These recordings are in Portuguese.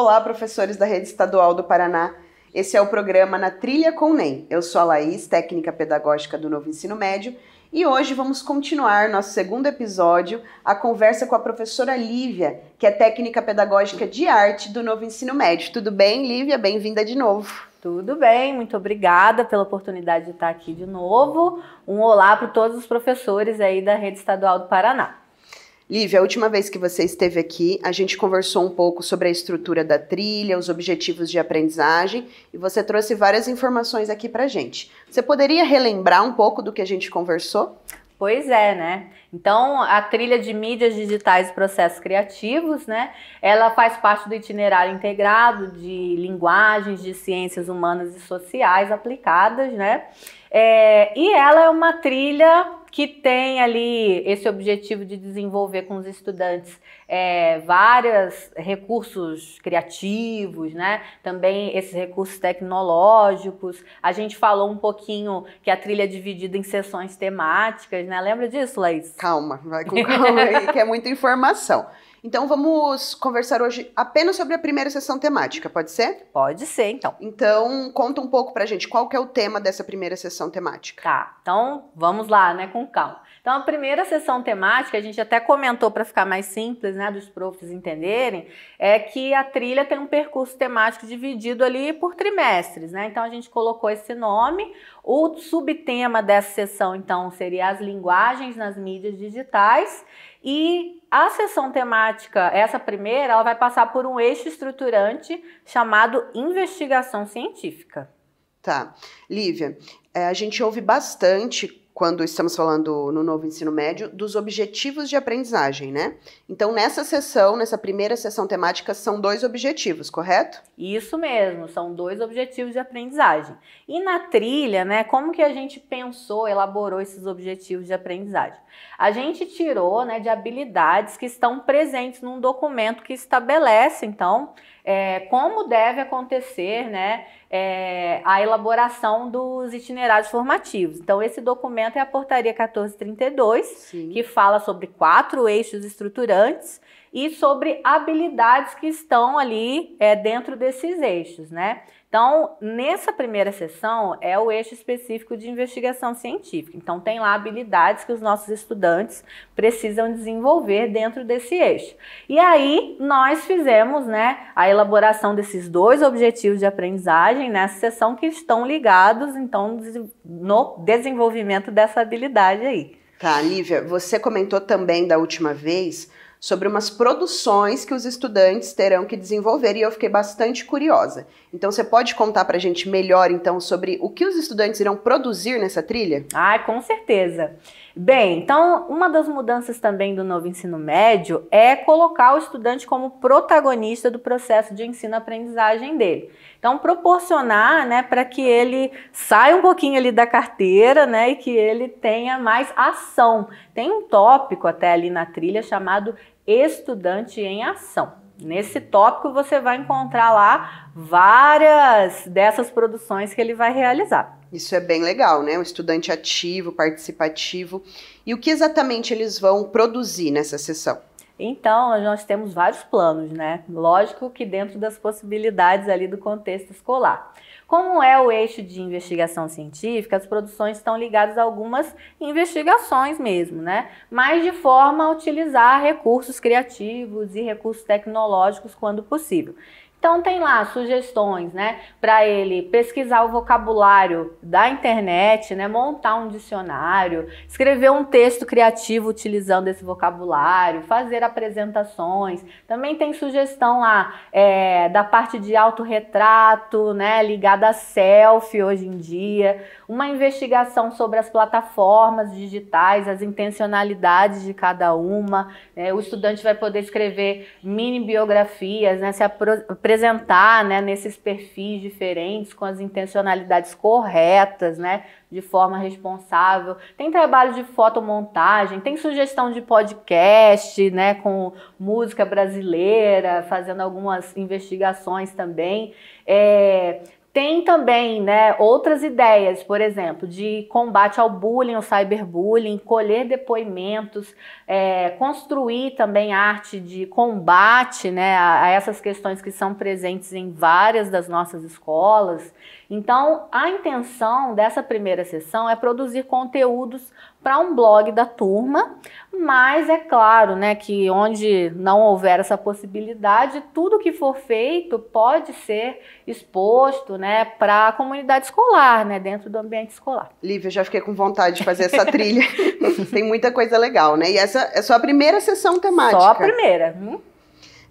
Olá, professores da Rede Estadual do Paraná. Esse é o programa Na Trilha com NEM. Eu sou a Laís, técnica pedagógica do Novo Ensino Médio, e hoje vamos continuar nosso segundo episódio, a conversa com a professora Lívia, que é técnica pedagógica de arte do Novo Ensino Médio. Tudo bem, Lívia? Bem-vinda de novo. Tudo bem, muito obrigada pela oportunidade de estar aqui de novo. Um olá para todos os professores aí da Rede Estadual do Paraná. Lívia, a última vez que você esteve aqui, a gente conversou um pouco sobre a estrutura da trilha, os objetivos de aprendizagem e você trouxe várias informações aqui para a gente. Você poderia relembrar um pouco do que a gente conversou? Pois é, né? Então, a trilha de mídias digitais e processos criativos, né? Ela faz parte do itinerário integrado de linguagens de ciências humanas e sociais aplicadas, né? É, e ela é uma trilha que tem ali esse objetivo de desenvolver com os estudantes é, vários recursos criativos, né? Também esses recursos tecnológicos. A gente falou um pouquinho que a trilha é dividida em sessões temáticas, né? Lembra disso, Laís? Calma, vai com calma aí, que é muita informação. Então vamos conversar hoje apenas sobre a primeira sessão temática, pode ser? Pode ser, então. Então conta um pouco pra gente qual que é o tema dessa primeira sessão temática. Tá, então vamos lá, né, com calma. Então a primeira sessão temática, a gente até comentou para ficar mais simples, né, dos profs entenderem, é que a trilha tem um percurso temático dividido ali por trimestres, né? Então a gente colocou esse nome. O subtema dessa sessão, então, seria as linguagens nas mídias digitais e a sessão temática, essa primeira, ela vai passar por um eixo estruturante chamado investigação científica. Tá. Lívia, é, a gente ouve bastante quando estamos falando no novo ensino médio, dos objetivos de aprendizagem, né? Então, nessa sessão, nessa primeira sessão temática, são dois objetivos, correto? Isso mesmo, são dois objetivos de aprendizagem. E na trilha, né, como que a gente pensou, elaborou esses objetivos de aprendizagem? A gente tirou, né, de habilidades que estão presentes num documento que estabelece, então, é, como deve acontecer né, é, a elaboração dos itinerários formativos. Então, esse documento é a Portaria 1432, Sim. que fala sobre quatro eixos estruturantes e sobre habilidades que estão ali é, dentro desses eixos, né? Então, nessa primeira sessão é o eixo específico de investigação científica. Então, tem lá habilidades que os nossos estudantes precisam desenvolver dentro desse eixo. E aí, nós fizemos né, a elaboração desses dois objetivos de aprendizagem nessa sessão que estão ligados, então, no desenvolvimento dessa habilidade aí. Tá, Lívia, você comentou também da última vez sobre umas produções que os estudantes terão que desenvolver e eu fiquei bastante curiosa. Então você pode contar para a gente melhor então sobre o que os estudantes irão produzir nessa trilha? Ah, com certeza. Bem, então uma das mudanças também do novo ensino médio é colocar o estudante como protagonista do processo de ensino-aprendizagem dele. Então proporcionar, né, para que ele saia um pouquinho ali da carteira, né, e que ele tenha mais ação. Tem um tópico até ali na trilha chamado estudante em ação. Nesse tópico você vai encontrar lá várias dessas produções que ele vai realizar. Isso é bem legal, né? Um estudante ativo, participativo. E o que exatamente eles vão produzir nessa sessão? Então, nós temos vários planos, né? Lógico que dentro das possibilidades ali do contexto escolar. Como é o eixo de investigação científica, as produções estão ligadas a algumas investigações mesmo, né? Mas de forma a utilizar recursos criativos e recursos tecnológicos quando possível. Então tem lá sugestões, né, para ele pesquisar o vocabulário da internet, né, montar um dicionário, escrever um texto criativo utilizando esse vocabulário, fazer apresentações. Também tem sugestão lá é, da parte de autorretrato, né, ligada a selfie hoje em dia, uma investigação sobre as plataformas digitais, as intencionalidades de cada uma. Né, o estudante vai poder escrever mini biografias, né, se apresentar apresentar né, nesses perfis diferentes, com as intencionalidades corretas, né, de forma responsável. Tem trabalho de fotomontagem, tem sugestão de podcast, né, com música brasileira, fazendo algumas investigações também. É, tem também né, outras ideias, por exemplo, de combate ao bullying, ao cyberbullying, colher depoimentos, é, construir também arte de combate né, a, a essas questões que são presentes em várias das nossas escolas. Então, a intenção dessa primeira sessão é produzir conteúdos para um blog da turma, mas é claro, né, que onde não houver essa possibilidade, tudo que for feito pode ser exposto, né, para a comunidade escolar, né, dentro do ambiente escolar. Lívia, já fiquei com vontade de fazer essa trilha. Tem muita coisa legal, né? E essa é só a primeira sessão temática. Só a primeira. Hum?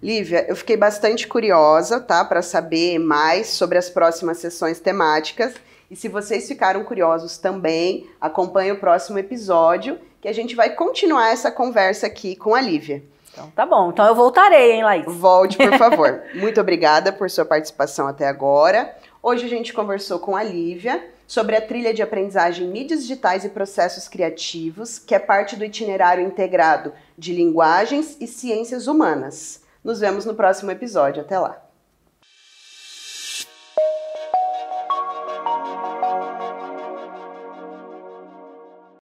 Lívia, eu fiquei bastante curiosa, tá, para saber mais sobre as próximas sessões temáticas. E se vocês ficaram curiosos também, acompanhe o próximo episódio que a gente vai continuar essa conversa aqui com a Lívia. Então tá bom, então eu voltarei, hein, Laís? Volte, por favor. Muito obrigada por sua participação até agora. Hoje a gente conversou com a Lívia sobre a trilha de aprendizagem Mídias Digitais e Processos Criativos, que é parte do itinerário integrado de Linguagens e Ciências Humanas. Nos vemos no próximo episódio. Até lá!